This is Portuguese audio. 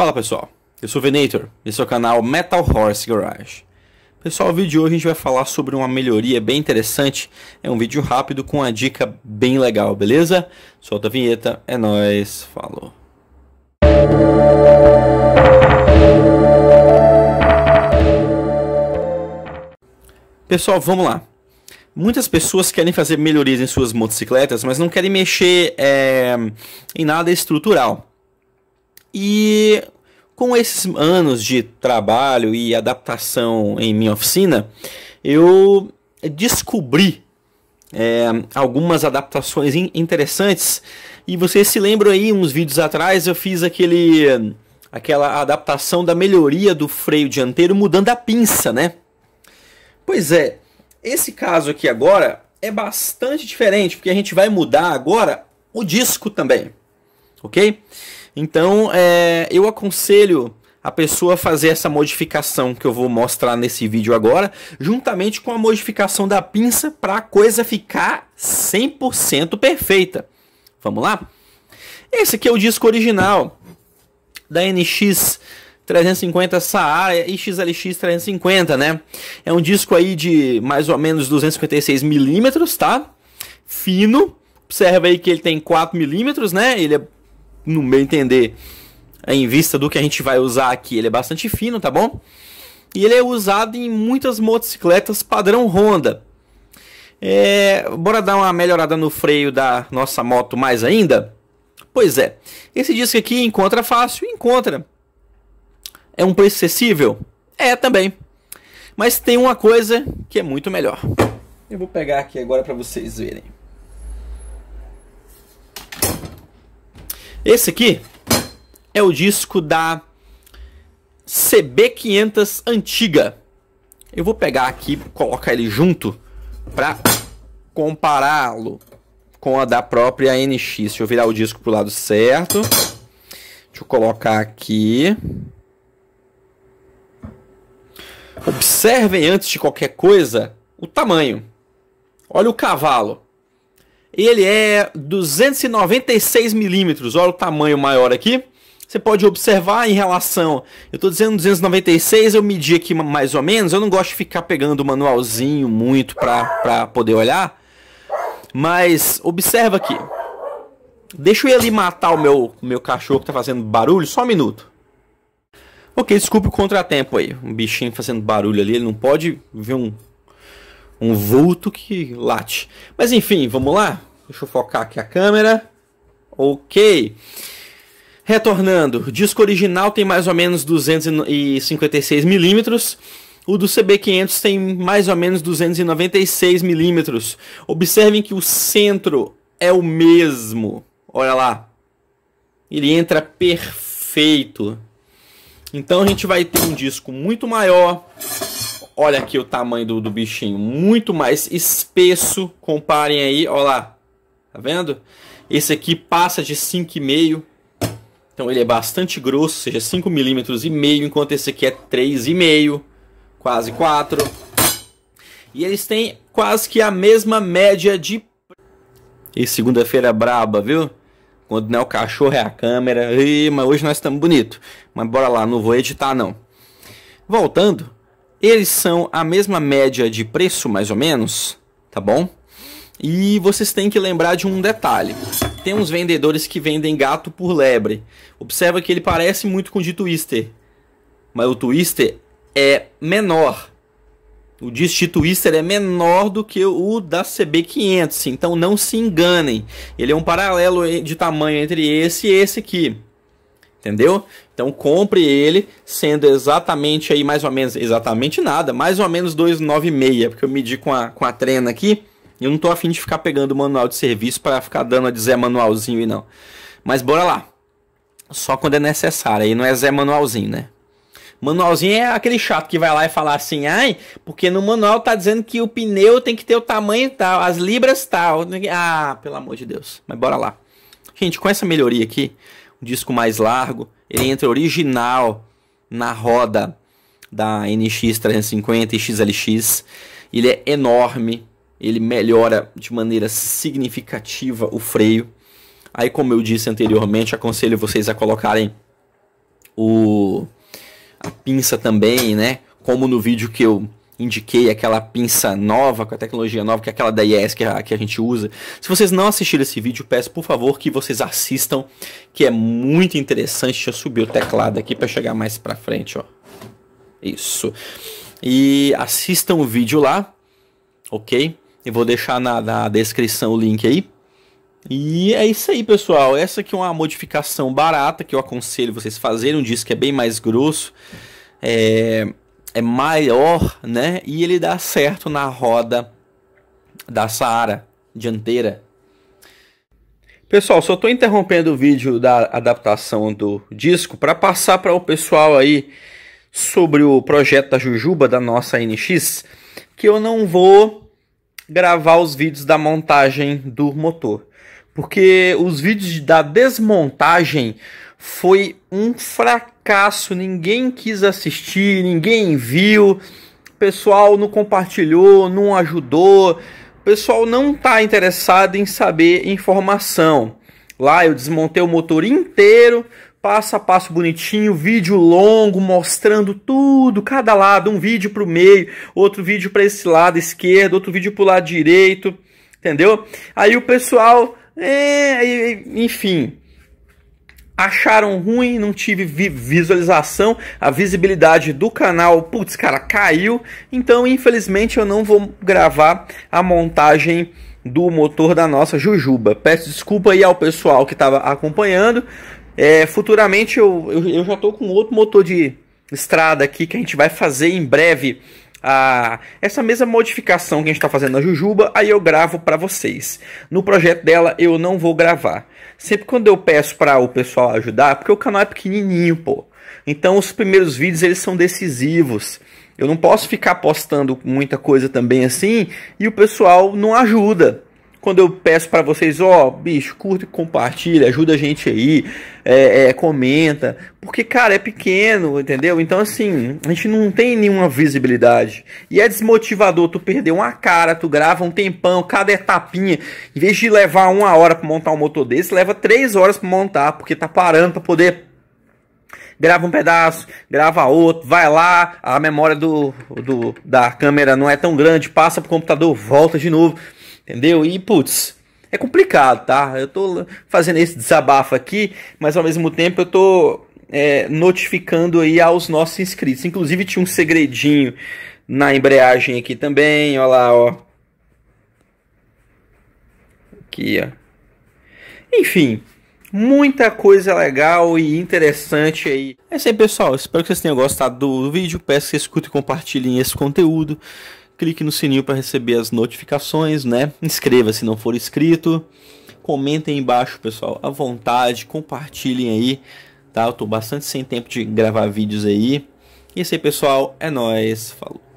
Fala pessoal, eu sou o Venator, esse é o canal Metal Horse Garage. Pessoal, o vídeo de hoje a gente vai falar sobre uma melhoria bem interessante, é um vídeo rápido com uma dica bem legal, beleza? Solta a vinheta, é nóis, falou! Pessoal, vamos lá. Muitas pessoas querem fazer melhorias em suas motocicletas, mas não querem mexer é, em nada estrutural. E com esses anos de trabalho e adaptação em minha oficina, eu descobri é, algumas adaptações interessantes. E vocês se lembram aí, uns vídeos atrás, eu fiz aquele aquela adaptação da melhoria do freio dianteiro mudando a pinça, né? Pois é, esse caso aqui agora é bastante diferente, porque a gente vai mudar agora o disco também, ok? Então, é, eu aconselho a pessoa fazer essa modificação que eu vou mostrar nesse vídeo agora, juntamente com a modificação da pinça para a coisa ficar 100% perfeita. Vamos lá? Esse aqui é o disco original da NX 350 Saara é e XLX 350, né? É um disco aí de mais ou menos 256 milímetros, tá? Fino. Observa aí que ele tem 4 milímetros, né? Ele é no meu entender, é, em vista do que a gente vai usar aqui, ele é bastante fino, tá bom? E ele é usado em muitas motocicletas padrão Honda. É, bora dar uma melhorada no freio da nossa moto mais ainda? Pois é, esse disco aqui encontra fácil, encontra. É um preço acessível? É também. Mas tem uma coisa que é muito melhor. Eu vou pegar aqui agora para vocês verem. Esse aqui é o disco da CB500 antiga. Eu vou pegar aqui, colocar ele junto para compará-lo com a da própria NX. Deixa eu virar o disco pro lado certo. Deixa eu colocar aqui. Observem antes de qualquer coisa o tamanho. Olha o cavalo. Ele é 296 milímetros, olha o tamanho maior aqui. Você pode observar em relação, eu estou dizendo 296, eu medi aqui mais ou menos, eu não gosto de ficar pegando o manualzinho muito para poder olhar. Mas observa aqui. Deixa eu ir ali matar o meu, meu cachorro que está fazendo barulho, só um minuto. Ok, desculpe o contratempo aí. Um bichinho fazendo barulho ali, ele não pode ver um um vulto que late. Mas enfim, vamos lá? Deixa eu focar aqui a câmera. Ok. Retornando, o disco original tem mais ou menos 256 milímetros. O do CB500 tem mais ou menos 296 milímetros. Observem que o centro é o mesmo. Olha lá. Ele entra perfeito. Então a gente vai ter um disco muito maior, Olha aqui o tamanho do, do bichinho, muito mais espesso, comparem aí, olha lá, tá vendo? Esse aqui passa de 5,5, então ele é bastante grosso, ou seja, 5 milímetros e meio, enquanto esse aqui é 3,5, quase 4. E eles têm quase que a mesma média de... E segunda-feira braba, viu? Quando não é o cachorro, é a câmera. Ih, mas hoje nós estamos bonito. Mas bora lá, não vou editar não. Voltando, eles são a mesma média de preço, mais ou menos, tá bom? E vocês têm que lembrar de um detalhe. Tem uns vendedores que vendem gato por lebre. Observa que ele parece muito com o de Twister. Mas o Twister é menor. O disc Twister é menor do que o da CB500. Então não se enganem. Ele é um paralelo de tamanho entre esse e esse aqui entendeu? Então compre ele sendo exatamente aí mais ou menos, exatamente nada, mais ou menos 296, porque eu medi com a, com a trena aqui e eu não tô afim de ficar pegando o manual de serviço para ficar dando a dizer manualzinho e não. Mas bora lá. Só quando é necessário, aí não é Zé Manualzinho, né? Manualzinho é aquele chato que vai lá e fala assim, ai, porque no manual tá dizendo que o pneu tem que ter o tamanho tal, as libras tal. Ah, pelo amor de Deus. Mas bora lá. Gente, com essa melhoria aqui, disco mais largo, ele entra original na roda da NX 350 e XLX. Ele é enorme, ele melhora de maneira significativa o freio. Aí, como eu disse anteriormente, aconselho vocês a colocarem o a pinça também, né? Como no vídeo que eu indiquei aquela pinça nova, com a tecnologia nova, que é aquela da IES que a, que a gente usa. Se vocês não assistiram esse vídeo, peço por favor que vocês assistam, que é muito interessante. Deixa eu subir o teclado aqui para chegar mais para frente, ó. Isso. E assistam o vídeo lá, ok? Eu vou deixar na, na descrição o link aí. E é isso aí, pessoal. Essa aqui é uma modificação barata que eu aconselho vocês fazerem. Um disco que é bem mais grosso. É, é maior, né? E ele dá certo na roda da Saara dianteira. Pessoal, só estou interrompendo o vídeo da adaptação do disco para passar para o pessoal aí sobre o projeto da Jujuba da nossa NX, que eu não vou gravar os vídeos da montagem do motor, porque os vídeos da desmontagem foi um fracasso fracasso, ninguém quis assistir, ninguém viu, pessoal não compartilhou, não ajudou, pessoal não está interessado em saber informação. Lá eu desmontei o motor inteiro, passo a passo bonitinho, vídeo longo mostrando tudo, cada lado, um vídeo para o meio, outro vídeo para esse lado esquerdo, outro vídeo para o lado direito, entendeu? Aí o pessoal, é, enfim, acharam ruim, não tive visualização, a visibilidade do canal, putz, cara, caiu. Então, infelizmente, eu não vou gravar a montagem do motor da nossa Jujuba. Peço desculpa aí ao pessoal que estava acompanhando. É, futuramente eu, eu, eu já estou com outro motor de estrada aqui que a gente vai fazer em breve a essa mesma modificação que a gente está fazendo na Jujuba, aí eu gravo para vocês. No projeto dela eu não vou gravar. Sempre quando eu peço para o pessoal ajudar, porque o canal é pequenininho, pô. Então os primeiros vídeos eles são decisivos. Eu não posso ficar postando muita coisa também assim e o pessoal não ajuda quando eu peço para vocês, ó, oh, bicho, curta e compartilha, ajuda a gente aí, é, é, comenta, porque, cara, é pequeno, entendeu? Então, assim, a gente não tem nenhuma visibilidade. E é desmotivador tu perder uma cara, tu grava um tempão, cada etapinha. Em vez de levar uma hora pra montar um motor desse, leva três horas pra montar, porque tá parando pra poder grava um pedaço, grava outro, vai lá, a memória do, do, da câmera não é tão grande, passa pro computador, volta de novo. Entendeu? E, putz, é complicado, tá? Eu tô fazendo esse desabafo aqui, mas ao mesmo tempo eu tô é, notificando aí aos nossos inscritos. Inclusive tinha um segredinho na embreagem aqui também, ó lá, ó. Aqui, ó. Enfim, muita coisa legal e interessante aí. É isso aí, pessoal. Espero que vocês tenham gostado do vídeo. Peço que vocês escutem e compartilhem esse conteúdo clique no sininho para receber as notificações, né? Inscreva se não for inscrito. Comentem embaixo, pessoal, à vontade, compartilhem aí, tá? Eu tô bastante sem tempo de gravar vídeos aí. E é isso aí, pessoal, é nós. Falou.